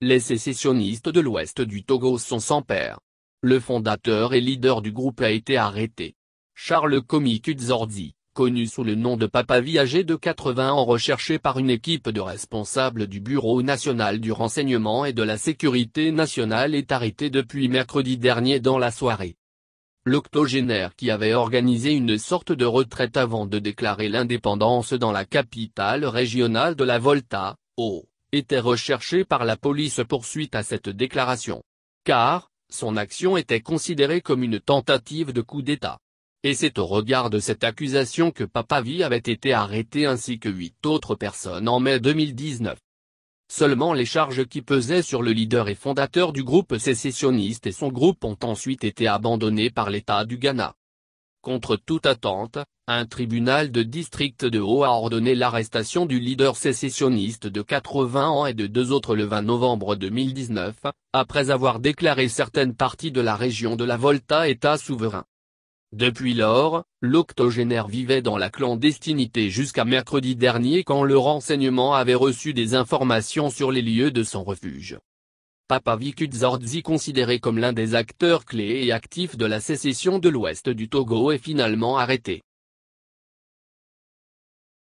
Les sécessionnistes de l'ouest du Togo sont sans père. Le fondateur et leader du groupe a été arrêté. Charles Komi Zordi, connu sous le nom de Papa âgé de 80 ans recherché par une équipe de responsables du Bureau national du renseignement et de la sécurité nationale est arrêté depuis mercredi dernier dans la soirée. L'octogénaire qui avait organisé une sorte de retraite avant de déclarer l'indépendance dans la capitale régionale de la Volta, au était recherché par la police poursuite à cette déclaration. Car, son action était considérée comme une tentative de coup d'État. Et c'est au regard de cette accusation que Papavi avait été arrêté ainsi que huit autres personnes en mai 2019. Seulement les charges qui pesaient sur le leader et fondateur du groupe sécessionniste et son groupe ont ensuite été abandonnées par l'État du Ghana. Contre toute attente, un tribunal de district de Haut a ordonné l'arrestation du leader sécessionniste de 80 ans et de deux autres le 20 novembre 2019, après avoir déclaré certaines parties de la région de la Volta État souverain. Depuis lors, l'octogénaire vivait dans la clandestinité jusqu'à mercredi dernier quand le renseignement avait reçu des informations sur les lieux de son refuge. Vikut Zordzi considéré comme l'un des acteurs clés et actifs de la sécession de l'ouest du Togo est finalement arrêté.